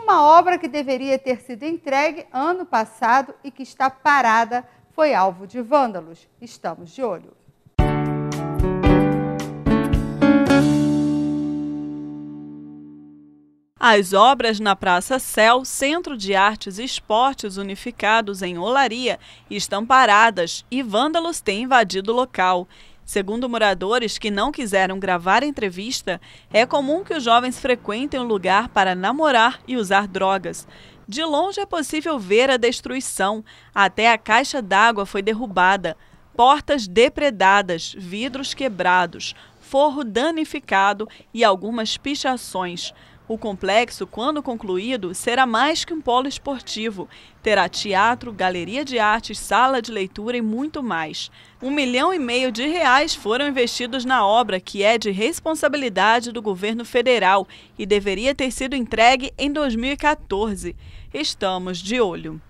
Uma obra que deveria ter sido entregue ano passado e que está parada foi alvo de vândalos. Estamos de olho. As obras na Praça Céu, Centro de Artes e Esportes Unificados em Olaria, estão paradas e vândalos têm invadido o local. Segundo moradores que não quiseram gravar a entrevista, é comum que os jovens frequentem o um lugar para namorar e usar drogas. De longe é possível ver a destruição. Até a caixa d'água foi derrubada, portas depredadas, vidros quebrados, forro danificado e algumas pichações. O complexo, quando concluído, será mais que um polo esportivo. Terá teatro, galeria de artes, sala de leitura e muito mais. Um milhão e meio de reais foram investidos na obra, que é de responsabilidade do governo federal e deveria ter sido entregue em 2014. Estamos de olho.